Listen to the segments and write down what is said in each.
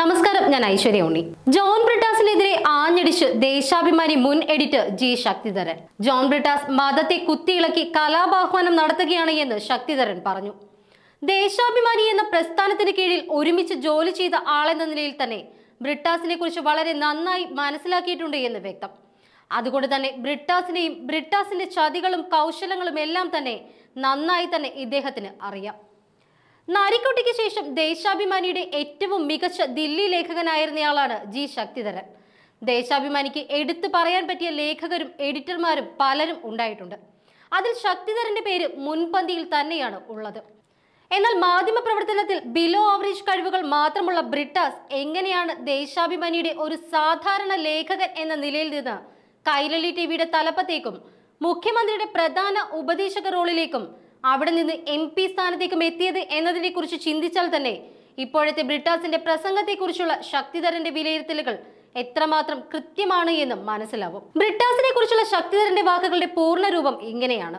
നമസ്കാരം ഞാൻ ഐശ്വര്യ ഉണ്ണി ജോൺ ബ്രിട്ടാസിനെതിരെ ആഞ്ഞടിച്ച് ദേശാഭിമാനി മുൻ editor G Sakthidharan John Brittas മതത്തെ കുത്തിയിളക്കി കലാപാഹ്വാനം നടത്തുകയാണ് എന്ന് ശക്തിധരൻ പറഞ്ഞു ദേശാഭിമാനി എന്ന പ്രസ്ഥാനത്തിന് കീഴിൽ ഒരുമിച്ച് ജോലി ചെയ്ത ആളെന്ന നിലയിൽ തന്നെ ബ്രിട്ടാസിനെ കുറിച്ച് വളരെ നന്നായി മനസ്സിലാക്കിയിട്ടുണ്ട് എന്ന് വ്യക്തം അതുകൊണ്ട് തന്നെ ബ്രിട്ടാസിനെയും ബ്രിട്ടാസിന്റെ ചതികളും കൗശലങ്ങളും എല്ലാം തന്നെ നന്നായി തന്നെ ഇദ്ദേഹത്തിന് അറിയാം നരിക്കുട്ടിക്ക് ശേഷം ദേശാഭിമാനിയുടെ ഏറ്റവും മികച്ച ദില്ലി ലേഖകനായിരുന്നയാളാണ് ജി ശക്തിധരൻ ദേശാഭിമാനിക്ക് എടുത്തു പറയാൻ പറ്റിയ ലേഖകരും എഡിറ്റർമാരും പലരും ഉണ്ടായിട്ടുണ്ട് അതിൽ ശക്തിധരന്റെ പേര് മുൻപന്തിയിൽ തന്നെയാണ് ഉള്ളത് എന്നാൽ മാധ്യമ പ്രവർത്തനത്തിൽ ബിലോ ആവറേജ് കഴിവുകൾ മാത്രമുള്ള ബ്രിട്ടാസ് എങ്ങനെയാണ് ദേശാഭിമാനിയുടെ ഒരു സാധാരണ ലേഖകൻ എന്ന നിലയിൽ നിന്ന് കൈരളി ടിവിയുടെ തലപ്പത്തേക്കും മുഖ്യമന്ത്രിയുടെ പ്രധാന ഉപദേശക റോളിലേക്കും അവിടെ നിന്ന് എം പി സ്ഥാനത്തേക്കും എത്തിയത് എന്നതിനെ കുറിച്ച് ചിന്തിച്ചാൽ തന്നെ ഇപ്പോഴത്തെ ബ്രിട്ടാസിന്റെ പ്രസംഗത്തെക്കുറിച്ചുള്ള ശക്തിധരന്റെ വിലയിരുത്തലുകൾ എത്രമാത്രം കൃത്യമാണ് എന്ന് മനസ്സിലാവും ബ്രിട്ടാസിനെ കുറിച്ചുള്ള ശക്തിധരന്റെ വാക്കുകളുടെ പൂർണ്ണരൂപം ഇങ്ങനെയാണ്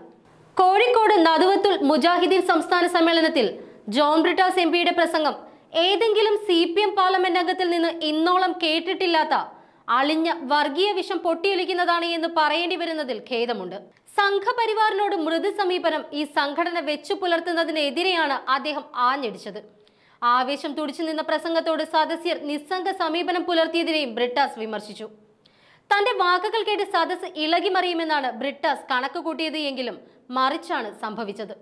കോഴിക്കോട് നദുവത്തുൽ മുജാഹിദീൻ സംസ്ഥാന സമ്മേളനത്തിൽ ജോൺ ബ്രിട്ടാസ് എം പ്രസംഗം ഏതെങ്കിലും സി പി എം പാർലമെന്റ് അംഗത്തിൽ നിന്ന് ഇന്നോളം കേട്ടിട്ടില്ലാത്ത അളിഞ്ഞ വർഗീയ വിഷം പൊട്ടിയൊലിക്കുന്നതാണ് എന്ന് പറയേണ്ടി വരുന്നതിൽ ഖേദമുണ്ട് സംഘപരിവാറിനോട് മൃദു സമീപനം ഈ സംഘടന വെച്ചു പുലർത്തുന്നതിനെതിരെയാണ് അദ്ദേഹം ആഞ്ഞടിച്ചത് ആവേശം തുടിച്ചു നിന്ന പ്രസംഗത്തോട് സദസ്യർ നിസ്സംഗ സമീപനം പുലർത്തിയതിനെയും ബ്രിട്ടാസ് വിമർശിച്ചു തന്റെ വാക്കുകൾ കേട്ട് സദസ്സ് ഇളകിമറിയുമെന്നാണ് ബ്രിട്ടാസ് കണക്ക് കൂട്ടിയത് എങ്കിലും മറിച്ചാണ് സംഭവിച്ചത്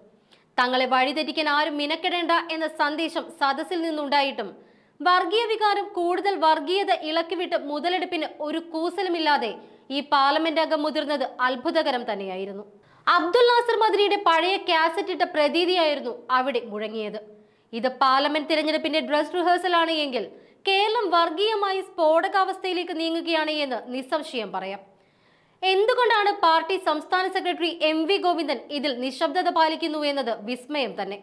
തങ്ങളെ വഴിതെറ്റിക്കാൻ ആരും മിനക്കെടേണ്ട എന്ന സന്ദേശം സദസ്സിൽ നിന്നുണ്ടായിട്ടും വർഗീയ വികാരം കൂടുതൽ വർഗീയത ഇളക്കിവിട്ട് മുതലെടുപ്പിന് ഒരു കൂസലുമില്ലാതെ ഈ പാർലമെന്റ് അംഗം മുതിർന്നത് അത്ഭുതകരം തന്നെയായിരുന്നു അബ്ദുൽ നാസർ മദനിയുടെ പഴയ കാസറ്റ് ഇട്ട പ്രതീതിയായിരുന്നു അവിടെ മുഴങ്ങിയത് ഇത് പാർലമെന്റ് തിരഞ്ഞെടുപ്പിന്റെ ഡ്രസ് റിഹേഴ്സൽ ആണ് എങ്കിൽ കേരളം വർഗീയമായി സ്ഫോടകാവസ്ഥയിലേക്ക് നീങ്ങുകയാണ് എന്ന് നിസ്സംശയം പറയാം എന്തുകൊണ്ടാണ് പാർട്ടി സംസ്ഥാന സെക്രട്ടറി എം വി ഗോവിന്ദൻ ഇതിൽ നിശബ്ദത പാലിക്കുന്നു എന്നത് വിസ്മയം തന്നെ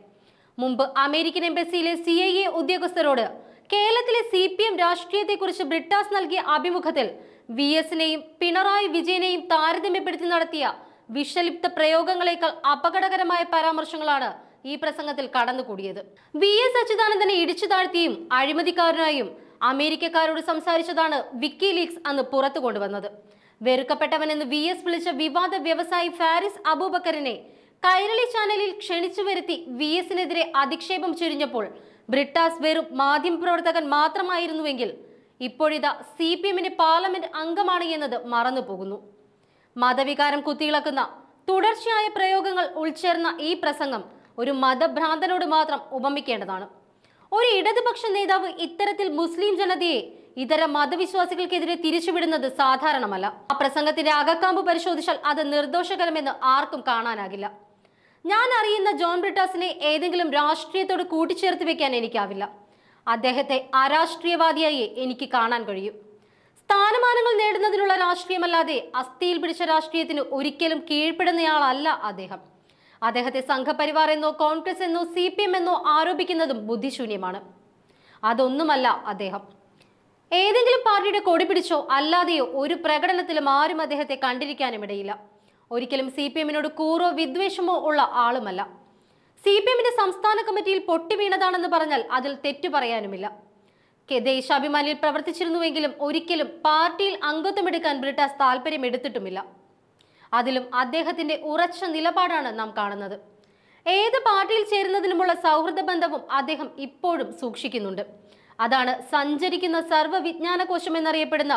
മുമ്പ് അമേരിക്കൻ എംബസിയിലെ സി ഐ എ ഉദ്യോഗസ്ഥരോട് കേരളത്തിലെ സി പി എം രാഷ്ട്രീയത്തെക്കുറിച്ച് ബ്രിട്ടാസ് നൽകിയ അഭിമുഖത്തിൽ വി എസിനെയും പിണറായി വിജയനെയും താരതമ്യപ്പെടുത്തി നടത്തിയ വിഷലിപ്ത പ്രയോഗങ്ങളെക്കാൾ അപകടകരമായ പരാമർശങ്ങളാണ് ഈ പ്രസംഗത്തിൽ കടന്നുകൂടിയത് വി എസ് അച്യുതാനന്ദനെ ഇടിച്ചു താഴ്ത്തിയും അഴിമതിക്കാരനായും അമേരിക്കക്കാരോട് സംസാരിച്ചതാണ് വിക്കി ലീഗ്സ് അന്ന് പുറത്തു കൊണ്ടുവന്നത് വെറുക്കപ്പെട്ടവനെന്ന് വി എസ് വിളിച്ച വിവാദ വ്യവസായി ഫാരിസ് അബൂബക്കറിനെ കൈരളി ചാനലിൽ ക്ഷണിച്ചു വരുത്തി വി എസിനെതിരെ അധിക്ഷേപം ചൊരിഞ്ഞപ്പോൾ ബ്രിട്ടാസ് വെറും മാധ്യമ പ്രവർത്തകൻ മാത്രമായിരുന്നുവെങ്കിൽ ഇപ്പോഴിതാ സി പി എമ്മിന് പാർലമെന്റ് അംഗമാണ് എന്നത് മറന്നുപോകുന്നു മതവികാരം കുത്തിയിളക്കുന്ന തുടർച്ചയായ പ്രയോഗങ്ങൾ ഉൾച്ചേർന്ന ഈ പ്രസംഗം ഒരു മതഭ്രാന്തനോട് മാത്രം ഉപമിക്കേണ്ടതാണ് ഒരു ഇടതുപക്ഷ നേതാവ് ഇത്തരത്തിൽ മുസ്ലിം ജനതയെ ഇതര മതവിശ്വാസികൾക്കെതിരെ തിരിച്ചുവിടുന്നത് സാധാരണമല്ല ആ പ്രസംഗത്തിന്റെ അകക്കാമ്പ് പരിശോധിച്ചാൽ അത് നിർദോഷകരമെന്ന് ആർക്കും കാണാനാകില്ല ഞാൻ അറിയുന്ന ജോൺ ബ്രിട്ടാസിനെ ഏതെങ്കിലും രാഷ്ട്രീയത്തോട് കൂട്ടിച്ചേർത്ത് വെക്കാൻ എനിക്കാവില്ല അദ്ദേഹത്തെ അരാഷ്ട്രീയവാദിയായി എനിക്ക് കാണാൻ കഴിയും സ്ഥാനമാനങ്ങൾ നേടുന്നതിനുള്ള രാഷ്ട്രീയമല്ലാതെ അസ്ഥിയിൽ പിടിച്ച രാഷ്ട്രീയത്തിന് ഒരിക്കലും കീഴ്പ്പെടുന്നയാളല്ല അദ്ദേഹം അദ്ദേഹത്തെ സംഘപരിവാർ എന്നോ കോൺഗ്രസ് എന്നോ സി പി എം എന്നോ ആരോപിക്കുന്നതും ബുദ്ധിശൂന്യമാണ് അതൊന്നുമല്ല അദ്ദേഹം ഏതെങ്കിലും പാർട്ടിയുടെ കൊടി പിടിച്ചോ അല്ലാതെയോ ഒരു പ്രകടനത്തിലും ആരും അദ്ദേഹത്തെ കണ്ടിരിക്കാനും ഇടയില്ല ഒരിക്കലും സി പി എമ്മിനോട് കൂറോ വിദ്വേഷമോ ഉള്ള ആളുമല്ല സി പി എമ്മിന്റെ സംസ്ഥാന കമ്മിറ്റിയിൽ പൊട്ടി വീണതാണെന്ന് പറഞ്ഞാൽ അതിൽ തെറ്റു പറയാനുമില്ല ദേശാഭിമാനിയിൽ പ്രവർത്തിച്ചിരുന്നുവെങ്കിലും ഒരിക്കലും പാർട്ടിയിൽ അംഗത്വമെടുക്കാൻ ബ്രിട്ടാസ് താല്പര്യം എടുത്തിട്ടുമില്ല അതിലും അദ്ദേഹത്തിന്റെ ഉറച്ച നിലപാടാണ് നാം കാണുന്നത് ഏത് പാർട്ടിയിൽ ചേരുന്നതിനുമുള്ള സൗഹൃദ ബന്ധവും അദ്ദേഹം ഇപ്പോഴും സൂക്ഷിക്കുന്നുണ്ട് അതാണ് സഞ്ചരിക്കുന്ന സർവ്വവിജ്ഞാനകോശം എന്നറിയപ്പെടുന്ന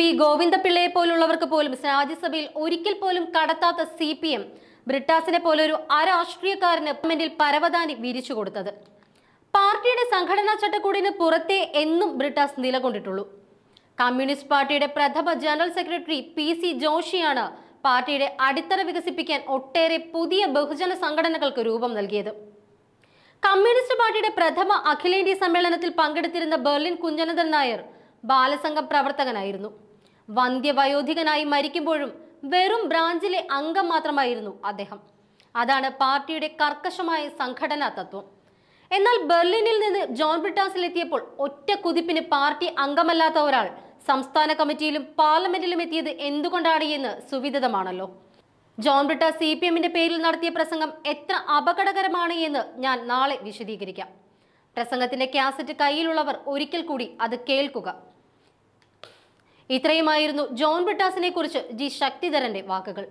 പി ഗോവിന്ദപിള്ളയെ പോലുള്ളവർക്ക് പോലും രാജ്യസഭയിൽ ഒരിക്കൽ പോലും കടത്താത്ത സി പി എം ബ്രിട്ടാസിനെ പോലെ ഒരു അരാഷ്ട്രീയക്കാരന് പാർലമെന്റിൽ പരവതാനി വിരിച്ചു കൊടുത്തത് പാർട്ടിയുടെ സംഘടനാ ചട്ടക്കൂടിന് പുറത്തെ എന്നും ബ്രിട്ടാസ് നിലകൊണ്ടിട്ടുള്ളൂ കമ്മ്യൂണിസ്റ്റ് പാർട്ടിയുടെ പ്രഥമ ജനറൽ സെക്രട്ടറി പി സി ജോഷിയാണ് പാർട്ടിയുടെ അടിത്തറ വികസിപ്പിക്കാൻ ഒട്ടേറെ പുതിയ ബഹുജന സംഘടനകൾക്ക് രൂപം നൽകിയത് കമ്മ്യൂണിസ്റ്റ് പാർട്ടിയുടെ പ്രഥമ അഖിലേന്ത്യാ സമ്മേളനത്തിൽ പങ്കെടുത്തിരുന്ന ബെർലിൻ കുഞ്ഞനന്ദൻ നായർ ബാലസംഘം പ്രവർത്തകനായിരുന്നു വന്ധ്യവയോധികനായി മരിക്കുമ്പോഴും വെറും ബ്രാഞ്ചിലെ അംഗം മാത്രമായിരുന്നു അദ്ദേഹം അതാണ് പാർട്ടിയുടെ കർക്കശമായ സംഘടനാ തത്വം എന്നാൽ ബെർലിനിൽ നിന്ന് ജോൺ ബ്രിട്ടാസിലെത്തിയപ്പോൾ ഒറ്റ കുതിപ്പിന് പാർട്ടി അംഗമല്ലാത്ത ഒരാൾ സംസ്ഥാന കമ്മിറ്റിയിലും പാർലമെന്റിലും എത്തിയത് എന്തുകൊണ്ടാണ് എന്ന് സുവിദിതമാണല്ലോ ജോൺ ബ്രിട്ടാസ് സി പി എമ്മിന്റെ പേരിൽ നടത്തിയ പ്രസംഗം എത്ര അപകടകരമാണ് എന്ന് ഞാൻ നാളെ വിശദീകരിക്കാം പ്രസംഗത്തിന്റെ കാസറ്റ് കയ്യിലുള്ളവർ ഒരിക്കൽ കൂടി അത് കേൾക്കുക ഇത്രയുമായിരുന്നു ജോൺ ബിട്ടാസിനെ കുറിച്ച് ജി ശക്തിധരന്റെ വാക്കുകൾ